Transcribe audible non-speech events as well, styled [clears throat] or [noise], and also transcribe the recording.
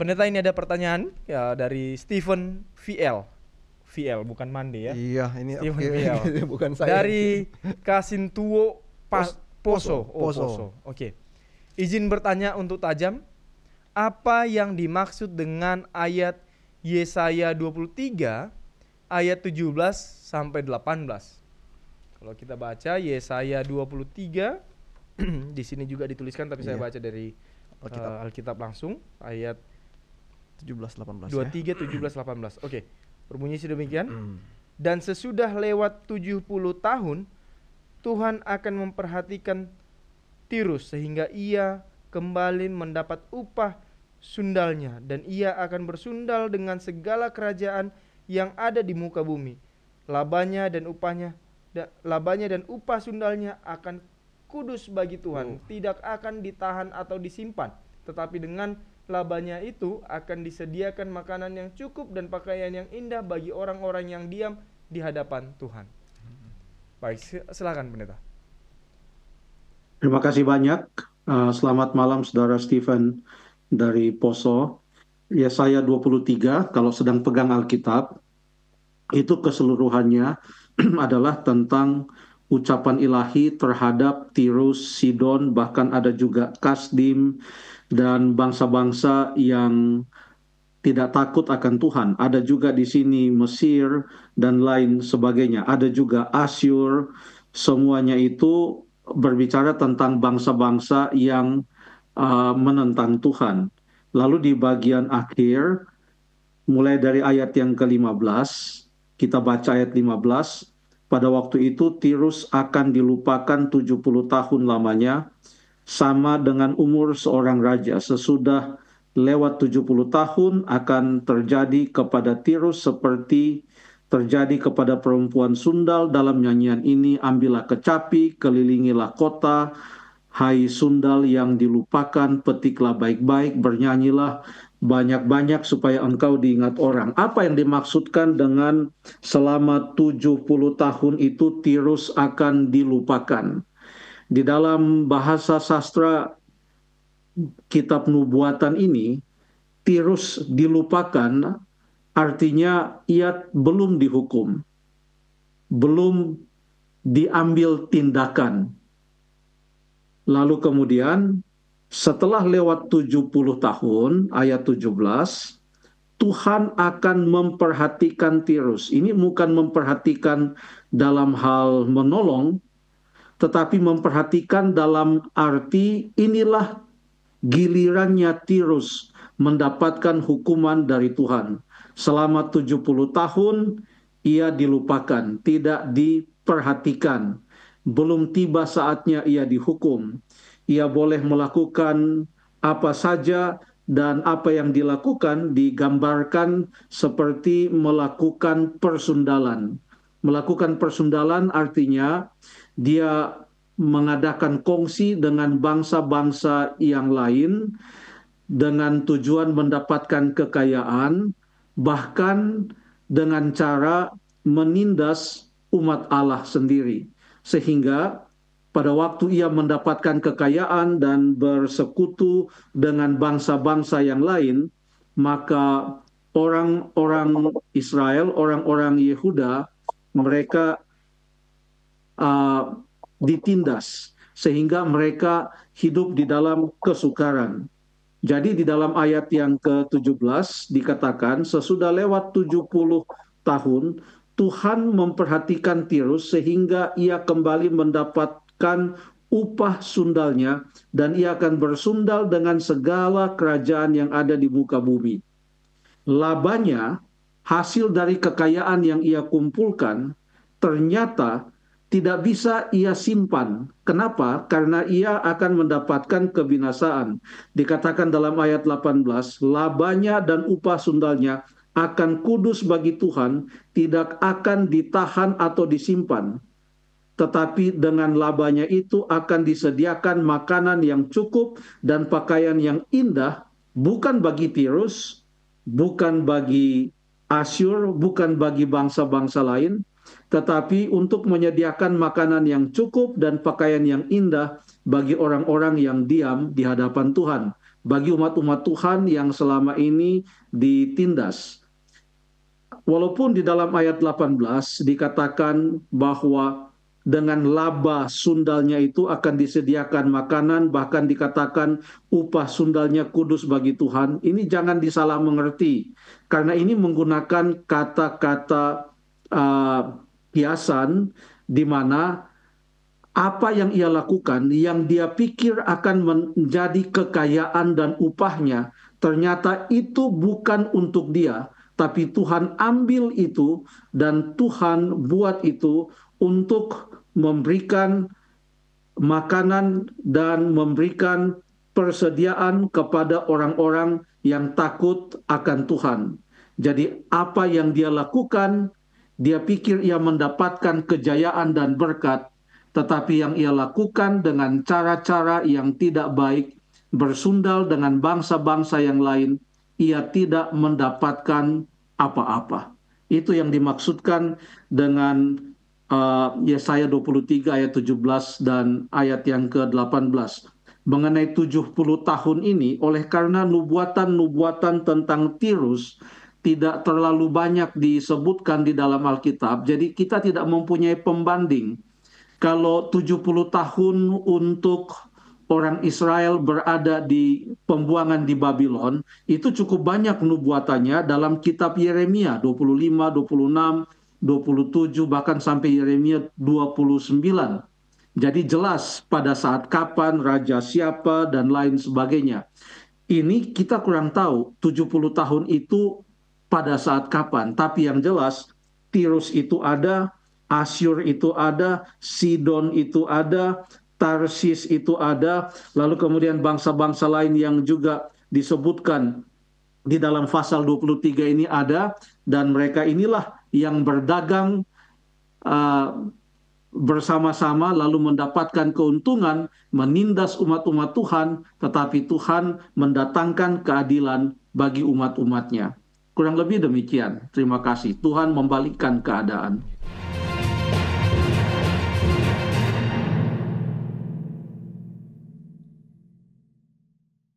Pendeta ini ada pertanyaan ya dari Stephen VL. VL bukan Mandi ya. Iya, ini Stephen okay. VL. [laughs] bukan saya. Dari Kasintuo pa- Poso. Poso. Oh, Poso. Oke. Okay. Izin bertanya untuk tajam, apa yang dimaksud dengan ayat Yesaya 23 ayat 17 sampai 18? Kalau kita baca Yesaya 23 [clears throat] di sini juga dituliskan tapi iya. saya baca dari Alkitab. Uh, Alkitab langsung ayat 17 18 23 ya. 17 18. Oke. Okay. Berbunyi sedemikian. Mm. Dan sesudah lewat 70 tahun Tuhan akan memperhatikan Tirus sehingga ia kembali mendapat upah sundalnya dan ia akan bersundal dengan segala kerajaan yang ada di muka bumi. Labanya dan upahnya da, labanya dan upah sundalnya akan kudus bagi Tuhan, oh. tidak akan ditahan atau disimpan, tetapi dengan labanya itu akan disediakan makanan yang cukup dan pakaian yang indah bagi orang-orang yang diam di hadapan Tuhan. Baik, silakan pendeta. Terima kasih banyak. Eh, selamat malam saudara Stephen dari Poso. Ya, saya 23 kalau sedang pegang Alkitab itu keseluruhannya [clears throat] adalah tentang ucapan ilahi terhadap Tirus, Sidon, bahkan ada juga Kasdim dan bangsa-bangsa yang tidak takut akan Tuhan. Ada juga di sini Mesir dan lain sebagainya. Ada juga Asyur. Semuanya itu berbicara tentang bangsa-bangsa yang uh, menentang Tuhan. Lalu di bagian akhir mulai dari ayat yang ke-15 kita baca ayat 15 pada waktu itu Tirus akan dilupakan 70 tahun lamanya sama dengan umur seorang raja. Sesudah lewat 70 tahun akan terjadi kepada Tirus seperti terjadi kepada perempuan sundal dalam nyanyian ini ambillah kecapi kelilingilah kota Hai sundal yang dilupakan, petiklah baik-baik, bernyanyilah, banyak-banyak supaya engkau diingat orang. Apa yang dimaksudkan dengan selama 70 tahun itu tirus akan dilupakan? Di dalam bahasa sastra kitab nubuatan ini, tirus dilupakan artinya ia belum dihukum. Belum diambil tindakan. Lalu kemudian setelah lewat 70 tahun, ayat 17, Tuhan akan memperhatikan Tirus. Ini bukan memperhatikan dalam hal menolong, tetapi memperhatikan dalam arti inilah gilirannya Tirus mendapatkan hukuman dari Tuhan. Selama 70 tahun ia dilupakan, tidak diperhatikan. Belum tiba saatnya ia dihukum ia boleh melakukan apa saja dan apa yang dilakukan digambarkan seperti melakukan persundalan. Melakukan persundalan artinya dia mengadakan kongsi dengan bangsa-bangsa yang lain dengan tujuan mendapatkan kekayaan bahkan dengan cara menindas umat Allah sendiri sehingga pada waktu ia mendapatkan kekayaan dan bersekutu dengan bangsa-bangsa yang lain, maka orang-orang Israel, orang-orang Yehuda, mereka uh, ditindas sehingga mereka hidup di dalam kesukaran. Jadi di dalam ayat yang ke-17 dikatakan sesudah lewat 70 tahun Tuhan memperhatikan Tirus sehingga ia kembali mendapat akan upah sundalnya dan ia akan bersundal dengan segala kerajaan yang ada di muka bumi. Labanya, hasil dari kekayaan yang ia kumpulkan, ternyata tidak bisa ia simpan. Kenapa? Karena ia akan mendapatkan kebinasaan. Dikatakan dalam ayat 18, labanya dan upah sundalnya akan kudus bagi Tuhan, tidak akan ditahan atau disimpan tetapi dengan labanya itu akan disediakan makanan yang cukup dan pakaian yang indah, bukan bagi Tirus, bukan bagi Asyur, bukan bagi bangsa-bangsa lain, tetapi untuk menyediakan makanan yang cukup dan pakaian yang indah bagi orang-orang yang diam di hadapan Tuhan, bagi umat-umat Tuhan yang selama ini ditindas. Walaupun di dalam ayat 18 dikatakan bahwa dengan laba sundalnya itu akan disediakan makanan bahkan dikatakan upah sundalnya kudus bagi Tuhan ini jangan disalah mengerti karena ini menggunakan kata-kata uh, hiasan di mana apa yang ia lakukan yang dia pikir akan menjadi kekayaan dan upahnya ternyata itu bukan untuk dia tapi Tuhan ambil itu dan Tuhan buat itu untuk memberikan makanan dan memberikan persediaan kepada orang-orang yang takut akan Tuhan. Jadi apa yang dia lakukan, dia pikir ia mendapatkan kejayaan dan berkat, tetapi yang ia lakukan dengan cara-cara yang tidak baik, bersundal dengan bangsa-bangsa yang lain, ia tidak mendapatkan apa-apa. Itu yang dimaksudkan dengan Eh, Yesaya 23 ayat 17 dan ayat yang ke-18 mengenai 70 tahun ini oleh karena nubuatan-nubuatan tentang Tirus tidak terlalu banyak disebutkan di dalam Alkitab. Jadi kita tidak mempunyai pembanding. Kalau 70 tahun untuk orang Israel berada di pembuangan di Babylon, itu cukup banyak nubuatannya dalam kitab Yeremia 25, 26, 27 bahkan sampai Yeremia 29. Jadi jelas pada saat kapan, raja siapa dan lain sebagainya. Ini kita kurang tahu 70 tahun itu pada saat kapan, tapi yang jelas Tirus itu ada, Asyur itu ada, Sidon itu ada, Tarsis itu ada, lalu kemudian bangsa-bangsa lain yang juga disebutkan di dalam pasal 23 ini ada dan mereka inilah yang berdagang uh, bersama-sama lalu mendapatkan keuntungan menindas umat-umat Tuhan tetapi Tuhan mendatangkan keadilan bagi umat-umatnya kurang lebih demikian terima kasih Tuhan membalikkan keadaan